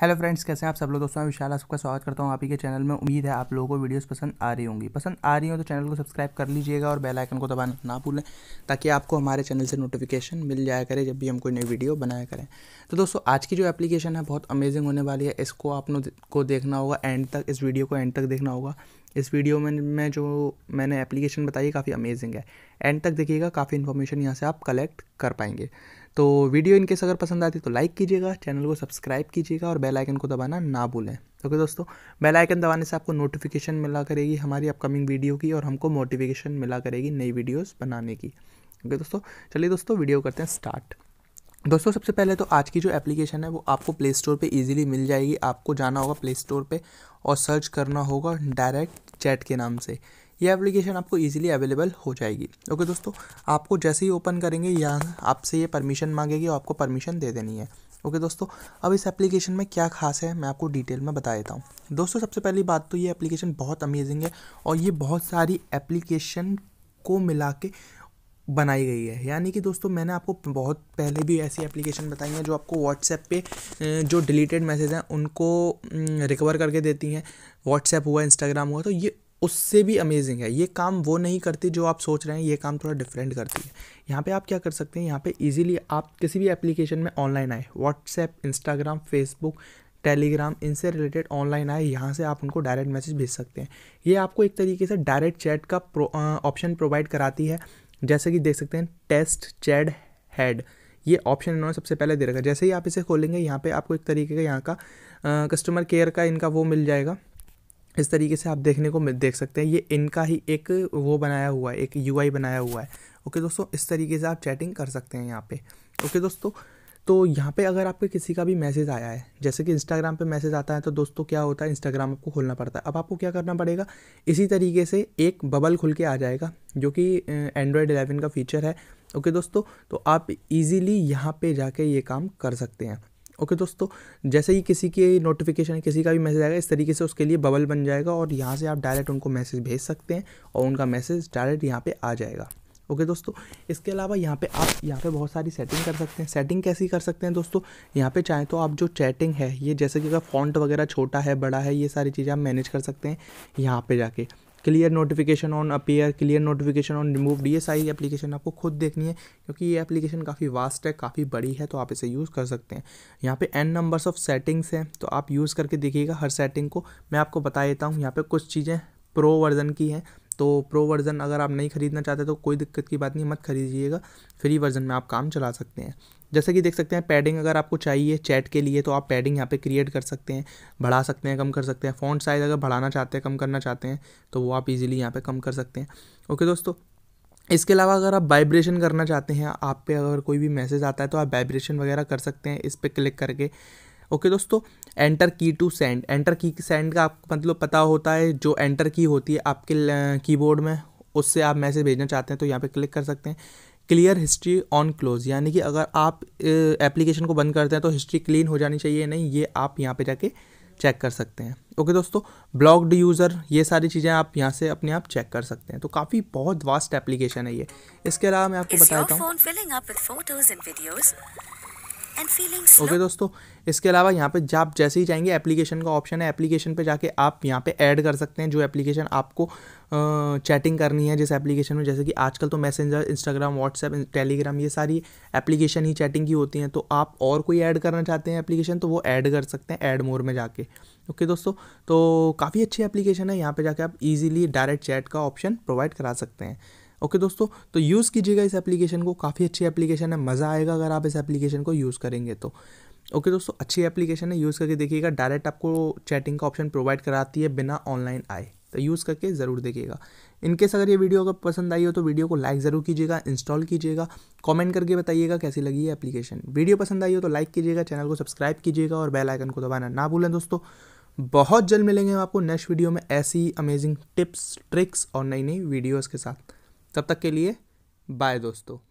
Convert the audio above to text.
hello friends कैसे हैं आप सब लोग दोस्तों मैं विशाल सबका स्वागत करता हूं आप ही के चैनल में उम्मीद है आप लोगों को वीडियोस पसंद आ रही होंगी पसंद आ रही हो तो चैनल को सब्सक्राइब कर लीजिएगा और बेल आइकन को दबाना ना भूलें ताकि आपको हमारे चैनल से नोटिफिकेशन मिल जाया करे जब भी हम कोई नई वीडियो बनाया करें तो दोस्तों आज की जो एप्लीकेशन है बहुत अमेजिंग होने वाली है इसको आप को देखना होगा एंड तक इस वीडियो को एंड तक देखना होगा इस वीडियो में मैं जो मैंने एप्लीकेशन बताई काफ़ी अमेजिंग है एंड तक देखिएगा काफ़ी इन्फॉर्मेशन यहाँ से आप कलेक्ट कर पाएंगे तो वीडियो इनकेस अगर पसंद आती तो लाइक कीजिएगा चैनल को सब्सक्राइब कीजिएगा और बेल आइकन को दबाना ना भूलें ओके तो दोस्तों बेल आइकन दबाने से आपको नोटिफिकेशन मिला करेगी हमारी अपकमिंग वीडियो की और हमको मोटिवेशन मिला करेगी नई वीडियोस बनाने की ओके दोस्तों चलिए दोस्तों वीडियो करते हैं स्टार्ट दोस्तों सबसे पहले तो आज की जो एप्लीकेशन है वो आपको प्ले स्टोर पर ईजिली मिल जाएगी आपको जाना होगा प्ले स्टोर पर और सर्च करना होगा डायरेक्ट चैट के नाम से ये एप्लीकेशन आपको ईजिली अवेलेबल हो जाएगी ओके दोस्तों आपको जैसे ही ओपन करेंगे यहाँ आपसे ये परमिशन मांगेगी और आपको परमिशन दे देनी है ओके दोस्तों अब इस एप्लीकेशन में क्या खास है मैं आपको डिटेल में बता देता हूँ दोस्तों सबसे पहली बात तो ये एप्लीकेशन बहुत अमेजिंग है और ये बहुत सारी एप्लीकेशन को मिला के बनाई गई है यानी कि दोस्तों मैंने आपको बहुत पहले भी ऐसी एप्लीकेशन बताई हैं जो आपको व्हाट्सएप पे जो डिलीटेड मैसेज हैं उनको रिकवर करके देती हैं व्हाट्सएप हुआ इंस्टाग्राम हुआ तो ये उससे भी अमेजिंग है ये काम वो नहीं करती जो आप सोच रहे हैं ये काम थोड़ा डिफरेंट करती है यहाँ पे आप क्या कर सकते हैं यहाँ पे इजीली आप किसी भी एप्लीकेशन में ऑनलाइन आए व्हाट्सएप इंस्टाग्राम फेसबुक टेलीग्राम इनसे रिलेटेड ऑनलाइन आए यहाँ से आप उनको डायरेक्ट मैसेज भेज सकते हैं ये आपको एक तरीके से डायरेक्ट चैट का ऑप्शन प्रोवाइड कराती है जैसे कि देख सकते हैं टेस्ट चैट हैड ये ऑप्शन इन्होंने सबसे पहले दे रखा है जैसे ही आप इसे खोलेंगे यहाँ पे आपको एक तरीके का यहाँ का कस्टमर केयर का इनका वो मिल जाएगा इस तरीके से आप देखने को देख सकते हैं ये इनका ही एक वो बनाया हुआ है एक यू बनाया हुआ है ओके दोस्तों इस तरीके से आप चैटिंग कर सकते हैं यहाँ पे ओके दोस्तों तो यहाँ पे अगर आपके किसी का भी मैसेज आया है जैसे कि इंस्टाग्राम पे मैसेज आता है तो दोस्तों क्या होता है इंस्टाग्राम आपको खोलना पड़ता है अब आपको क्या करना पड़ेगा इसी तरीके से एक बबल खुल के आ जाएगा जो कि एंड्रॉयड एलेवन का फीचर है ओके दोस्तों तो आप इजीली यहाँ पे जाके ये काम कर सकते हैं ओके okay, दोस्तों जैसे ही किसी के नोटिफिकेशन किसी का भी मैसेज आएगा इस तरीके से उसके लिए बबल बन जाएगा और यहाँ से आप डायरेक्ट उनको मैसेज भेज सकते हैं और उनका मैसेज डायरेक्ट यहाँ पे आ जाएगा ओके okay, दोस्तों इसके अलावा यहाँ पे आप यहाँ पे बहुत सारी सेटिंग कर सकते हैं सेटिंग कैसी कर सकते हैं दोस्तों यहाँ पे चाहें तो आप जो चैटिंग है ये जैसे कि अगर फॉन्ट वगैरह छोटा है बड़ा है ये सारी चीज़ें आप मैनेज कर सकते हैं यहाँ पे जाके clear notification on appear clear notification on remove ये सारी एप्लीकेशन आपको खुद देखनी है क्योंकि ये एप्लीकेशन काफ़ी वास्ट है काफ़ी बड़ी है तो आप इसे यूज़ कर सकते हैं यहाँ पे एन नंबर्स ऑफ सेटिंग्स हैं तो आप यूज़ करके देखिएगा हर सेटिंग को मैं आपको बता देता हूँ यहाँ पर कुछ चीज़ें प्रो वर्जन की हैं तो प्रो वर्ज़न अगर आप नहीं ख़रीदना चाहते तो कोई दिक्कत की बात नहीं मत खरीदिएगा फ्री वर्ज़न में आप काम चला सकते हैं जैसे कि देख सकते हैं पैडिंग अगर आपको चाहिए चैट के लिए तो आप पैडिंग यहाँ पे क्रिएट कर सकते हैं बढ़ा सकते हैं कम कर सकते हैं फ़ॉन्ट साइज़ अगर बढ़ाना चाहते हैं कम करना चाहते हैं तो वो आप इजीली यहाँ पे कम कर सकते हैं ओके दोस्तों इसके अलावा अगर आप वाइब्रेशन करना चाहते हैं आप पे अगर कोई भी मैसेज आता है तो आप वाइब्रेशन वगैरह कर सकते हैं इस पर क्लिक करके ओके दोस्तों enter key to send enter key send का आपको मतलब पता होता है जो एंटर की होती है आपके कीबोर्ड में उससे आप मैसेज भेजना चाहते हैं तो यहाँ पे क्लिक कर सकते हैं क्लियर हिस्ट्री ऑन क्लोज यानी कि अगर आप एप्लीकेशन को बंद करते हैं तो हिस्ट्री क्लीन हो जानी चाहिए नहीं ये आप यहाँ पे जाके चेक कर सकते हैं ओके दोस्तों ब्लॉक्ड यूज़र ये सारी चीज़ें आप यहाँ से अपने आप चेक कर सकते हैं तो काफ़ी बहुत वास्ट एप्लीकेशन है ये इसके अलावा मैं आपको बताता हूँ ओके दोस्तों इसके अलावा यहाँ पे आप जैसे ही जाएंगे एप्लीकेशन का ऑप्शन है एप्लीकेशन पे जाके आप यहाँ पे ऐड कर सकते हैं जो एप्लीकेशन आपको चैटिंग करनी है जिस एप्लीकेशन में जैसे कि आजकल तो मैसेंजर इंस्टाग्राम व्हाट्सएप टेलीग्राम ये सारी एप्लीकेशन ही चैटिंग की होती हैं तो आप और कोई ऐड करना चाहते हैं एप्लीकेशन तो वो ऐड कर सकते हैं ऐड मोर में जाके ओके okay, दोस्तों तो काफ़ी अच्छी एप्लीकेशन है यहाँ पर जाके आप ईजिली डायरेक्ट चैट का ऑप्शन प्रोवाइड करा सकते हैं ओके दोस्तों तो यूज़ कीजिएगा इस एप्लीकेशन को काफ़ी अच्छी एप्लीकेशन है मज़ा आएगा अगर आप इस एप्लीकेशन को यूज़ करेंगे तो ओके okay, दोस्तों अच्छी एप्लीकेशन है यूज़ करके देखिएगा डायरेक्ट आपको चैटिंग का ऑप्शन प्रोवाइड कराती है बिना ऑनलाइन आए तो यूज़ करके ज़रूर देखिएगा इनकेस अगर ये वीडियो अगर पसंद आई हो तो वीडियो को लाइक ज़रूर कीजिएगा इंस्टॉल कीजिएगा कमेंट करके बताइएगा कैसी लगी है एप्लीकेशन वीडियो पसंद आई हो तो लाइक कीजिएगा चैनल को सब्सक्राइब कीजिएगा और बेल आइकन को दबाना ना भूलें दोस्तों बहुत जल्द मिलेंगे हम आपको नेक्स्ट वीडियो में ऐसी अमेजिंग टिप्स ट्रिक्स और नई नई वीडियोज़ के साथ तब तक के लिए बाय दोस्तों